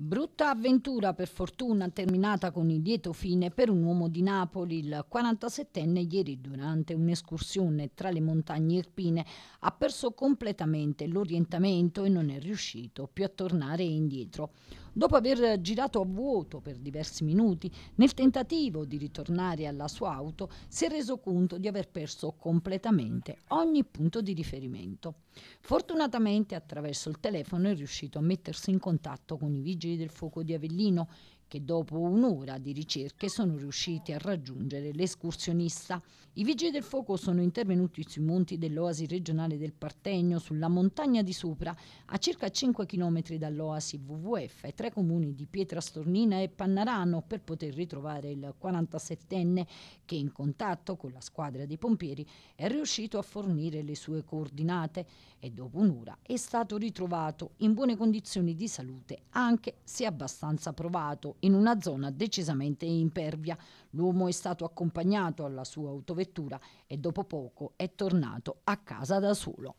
Brutta avventura per fortuna terminata con il lieto fine per un uomo di Napoli, il 47enne ieri durante un'escursione tra le montagne irpine ha perso completamente l'orientamento e non è riuscito più a tornare indietro. Dopo aver girato a vuoto per diversi minuti, nel tentativo di ritornare alla sua auto si è reso conto di aver perso completamente ogni punto di riferimento. Fortunatamente attraverso il telefono è riuscito a mettersi in contatto con i vigili Vergini del Fuoco di Avellino che dopo un'ora di ricerche sono riusciti a raggiungere l'escursionista. I vigili del fuoco sono intervenuti sui monti dell'oasi regionale del Partegno, sulla montagna di sopra, a circa 5 km dall'oasi WWF, e tra i comuni di Pietrastornina e Pannarano, per poter ritrovare il 47enne che in contatto con la squadra dei pompieri è riuscito a fornire le sue coordinate e dopo un'ora è stato ritrovato in buone condizioni di salute, anche se abbastanza provato in una zona decisamente impervia. L'uomo è stato accompagnato alla sua autovettura e dopo poco è tornato a casa da solo.